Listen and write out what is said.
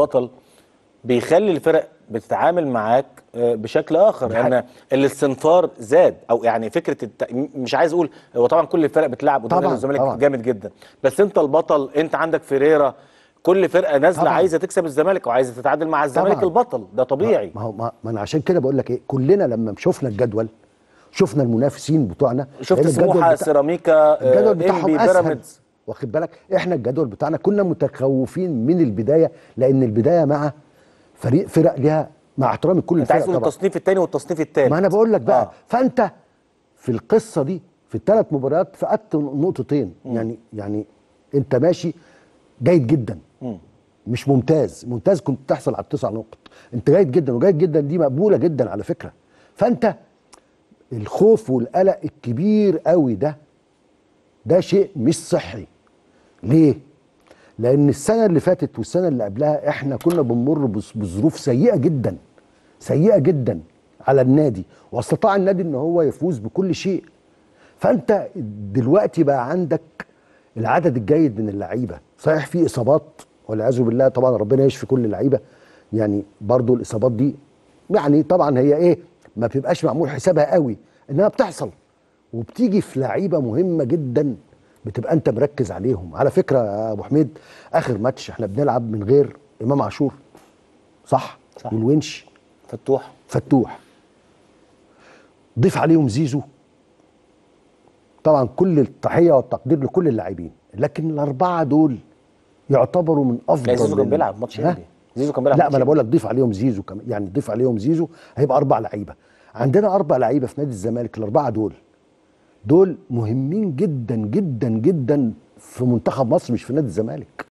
بطل بيخلي الفرق بتتعامل معاك آه، بشكل اخر ان يعني الاستنفار زاد او يعني فكره الت... مش عايز اقول هو طبعا كل الفرق بتلعب قدام الزمالك جامد جدا بس انت البطل انت عندك فيريرا كل فرقه نازله عايزه تكسب الزمالك وعايزه تتعادل مع الزمالك طبعاً. البطل ده طبيعي ما هو ما, ما انا عشان كده بقول لك ايه كلنا لما شفنا الجدول شفنا المنافسين بتوعنا شفت سموحه بتاع... سيراميكا الجدول آه، بتاعهم بيراميدز واخد بالك احنا الجدول بتاعنا كنا متخوفين من البدايه لان البدايه مع فريق فرق ليها مع احترامي لكل الفرق عايز التصنيف الثاني والتصنيف الثالث ما انا بقول لك بقى آه. فانت في القصه دي في الثلاث مباريات فقدت نقطتين م. يعني يعني انت ماشي جيد جدا م. مش ممتاز ممتاز كنت تحصل على التسع نقط انت جيد جدا وجيد جدا دي مقبوله جدا على فكره فانت الخوف والقلق الكبير قوي ده ده شيء مش صحي ليه؟ لأن السنة اللي فاتت والسنة اللي قبلها احنا كنا بنمر بظروف سيئة جدا سيئة جدا على النادي واستطاع النادي ان هو يفوز بكل شيء فانت دلوقتي بقى عندك العدد الجيد من اللعيبه صحيح في اصابات والعياذ بالله طبعا ربنا يشفي كل اللعيبه يعني برضو الاصابات دي يعني طبعا هي ايه ما بتبقاش معمول حسابها قوي انها بتحصل وبتيجي في لعيبه مهمه جدا بتبقى انت مركز عليهم على فكره يا ابو حميد اخر ماتش احنا بنلعب من غير امام عاشور صح, صح. والونش فتوح فتوح ضيف عليهم زيزو طبعا كل التحيه والتقدير لكل اللاعبين لكن الاربعه دول يعتبروا من افضل يعني زيزو كان بيلعب ماتش زيزو كان بيلعب لا ما انا بقول لك ضيف عليهم زيزو كمان يعني ضيف عليهم زيزو هيبقى اربع لعيبه عندنا اربع لعيبه في نادي الزمالك الاربعه دول دول مهمين جدا جدا جدا في منتخب مصر مش في نادي الزمالك